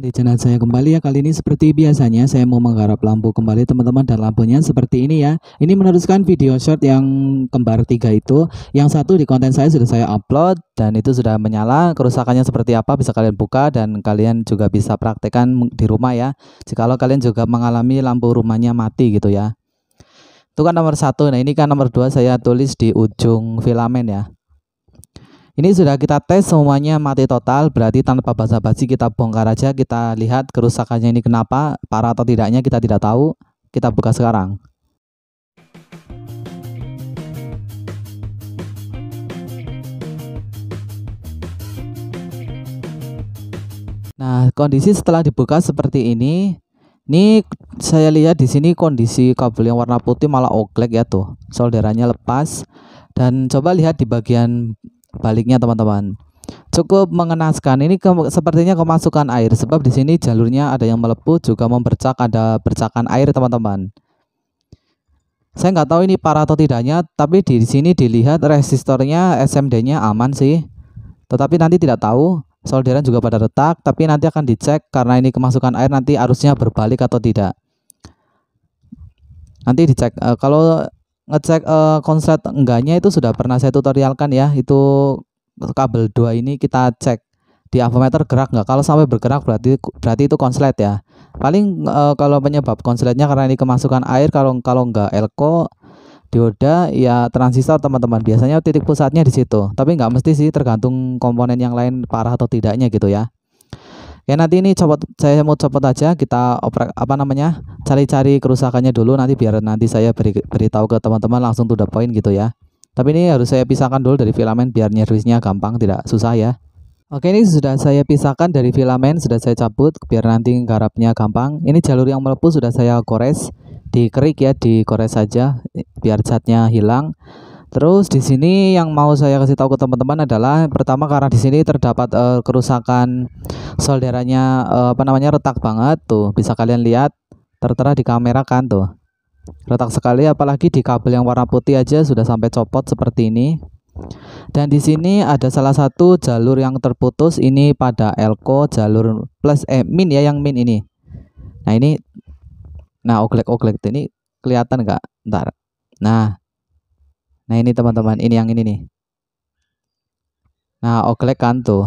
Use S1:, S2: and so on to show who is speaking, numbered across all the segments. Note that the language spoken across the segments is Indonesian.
S1: Di channel saya kembali ya kali ini seperti biasanya saya mau menggarap lampu kembali teman-teman dan lampunya seperti ini ya ini meneruskan video short yang kembar tiga itu yang satu di konten saya sudah saya upload dan itu sudah menyala kerusakannya seperti apa bisa kalian buka dan kalian juga bisa praktekkan di rumah ya jikalau kalian juga mengalami lampu rumahnya mati gitu ya itu kan nomor satu nah ini kan nomor dua saya tulis di ujung filamen ya ini sudah kita tes semuanya mati total, berarti tanpa basa-basi kita bongkar aja, kita lihat kerusakannya ini kenapa, parah atau tidaknya kita tidak tahu. Kita buka sekarang. Nah, kondisi setelah dibuka seperti ini, ini saya lihat di sini kondisi kabel yang warna putih malah oglek ya tuh, solderannya lepas. Dan coba lihat di bagian baliknya teman-teman. Cukup mengenaskan. Ini ke, sepertinya kemasukan air sebab di sini jalurnya ada yang melepuh juga mempercak ada percakan air teman-teman. Saya nggak tahu ini parah atau tidaknya, tapi di sini dilihat resistornya SMD-nya aman sih. Tetapi nanti tidak tahu solderan juga pada retak, tapi nanti akan dicek karena ini kemasukan air nanti arusnya berbalik atau tidak. Nanti dicek e, kalau ngecek uh, konslet enggaknya itu sudah pernah saya tutorialkan ya itu kabel dua ini kita cek di avometer gerak nggak kalau sampai bergerak berarti berarti itu konslet ya paling uh, kalau penyebab konsletnya karena ini kemasukan air kalau kalau enggak elko dioda ya transistor teman-teman biasanya titik pusatnya di situ tapi nggak mesti sih tergantung komponen yang lain parah atau tidaknya gitu ya Ya nanti ini copot saya mau copot aja kita oprek apa namanya cari-cari kerusakannya dulu nanti biar nanti saya beri, beritahu ke teman-teman langsung to the point gitu ya. Tapi ini harus saya pisahkan dulu dari filamen biar nyerisnya gampang tidak susah ya. Oke ini sudah saya pisahkan dari filamen sudah saya cabut biar nanti garapnya gampang. Ini jalur yang melepuh sudah saya gores dikerik ya dikores saja biar catnya hilang. Terus di sini yang mau saya kasih tahu ke teman-teman adalah pertama karena di sini terdapat uh, kerusakan solderannya uh, eh, apa namanya retak banget tuh. Bisa kalian lihat tertera di kamera kan tuh. Retak sekali apalagi di kabel yang warna putih aja sudah sampai copot seperti ini. Dan di sini ada salah satu jalur yang terputus ini pada elko jalur plus eh min ya yang min ini. Nah ini nah oglek-oglek ini kelihatan nggak? Ntar. Nah, Nah ini teman-teman, ini yang ini nih. Nah oglek kan tuh.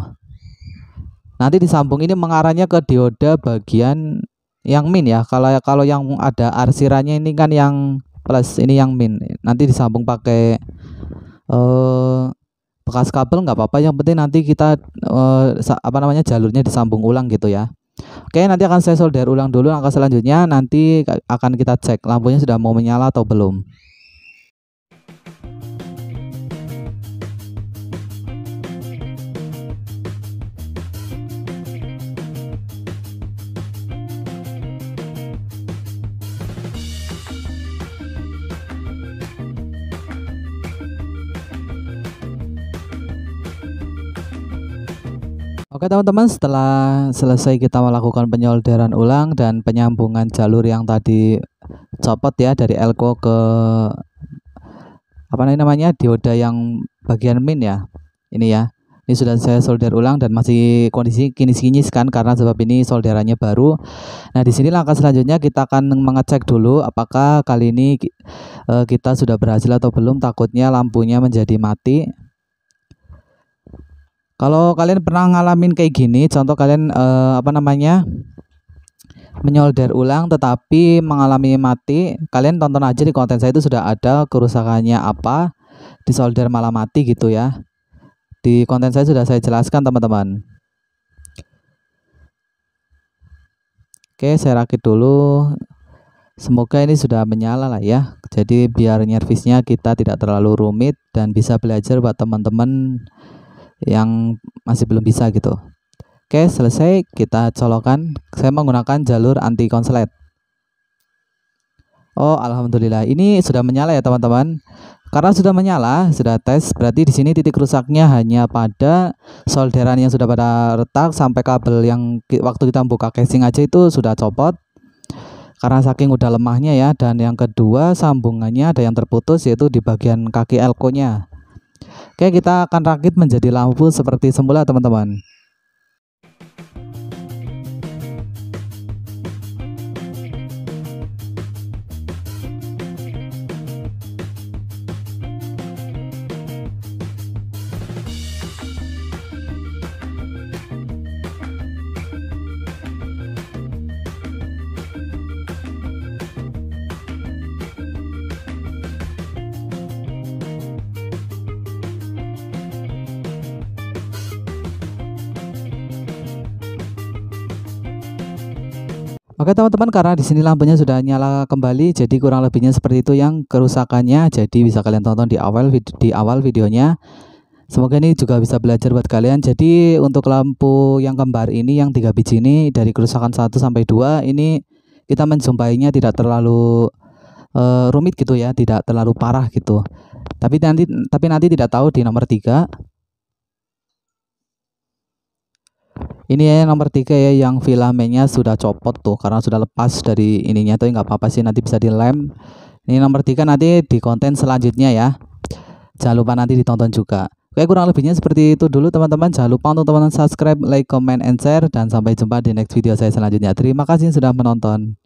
S1: Nanti disambung ini mengarahnya ke dioda bagian yang min ya. Kalau kalau yang ada arsirannya ini kan yang plus, ini yang min. Nanti disambung pakai uh, bekas kabel nggak apa-apa. Yang penting nanti kita uh, apa namanya jalurnya disambung ulang gitu ya. Oke, nanti akan saya solder ulang dulu angka selanjutnya. Nanti akan kita cek lampunya sudah mau menyala atau belum. Oke teman-teman setelah selesai kita melakukan penyolderan ulang dan penyambungan jalur yang tadi copot ya dari elko ke apa namanya dioda yang bagian min ya ini ya ini sudah saya solder ulang dan masih kondisi kini kinis kan karena sebab ini solderannya baru nah di sini langkah selanjutnya kita akan mengecek dulu apakah kali ini eh, kita sudah berhasil atau belum takutnya lampunya menjadi mati kalau kalian pernah ngalamin kayak gini, contoh kalian uh, apa namanya? menyolder ulang tetapi mengalami mati, kalian tonton aja di konten saya itu sudah ada kerusakannya apa di solder malah mati gitu ya. Di konten saya sudah saya jelaskan teman-teman. Oke, saya rakit dulu. Semoga ini sudah menyala lah ya. Jadi biar nyervisnya kita tidak terlalu rumit dan bisa belajar buat teman-teman yang masih belum bisa gitu. Oke, selesai kita colokan. Saya menggunakan jalur anti konslet. Oh, alhamdulillah. Ini sudah menyala ya, teman-teman. Karena sudah menyala, sudah tes, berarti di sini titik rusaknya hanya pada solderan yang sudah pada retak sampai kabel yang waktu kita buka casing aja itu sudah copot. Karena saking udah lemahnya ya, dan yang kedua sambungannya ada yang terputus yaitu di bagian kaki elko-nya. Oke, kita akan rakit menjadi lampu seperti semula teman-teman. Oke teman-teman karena di sini lampunya sudah nyala kembali jadi kurang lebihnya seperti itu yang kerusakannya jadi bisa kalian tonton di awal di awal videonya. Semoga ini juga bisa belajar buat kalian. Jadi untuk lampu yang kembar ini yang tiga biji ini dari kerusakan 1 sampai 2 ini kita menjumpainya tidak terlalu uh, rumit gitu ya, tidak terlalu parah gitu. Tapi nanti tapi nanti tidak tahu di nomor 3 Ini ya nomor tiga ya yang filamennya sudah copot tuh karena sudah lepas dari ininya tuh nggak apa-apa sih nanti bisa dilem. Ini nomor tiga nanti di konten selanjutnya ya. Jangan lupa nanti ditonton juga. Oke kurang lebihnya seperti itu dulu teman-teman. Jangan lupa untuk teman-teman subscribe, like, comment, and share. Dan sampai jumpa di next video saya selanjutnya. Terima kasih sudah menonton.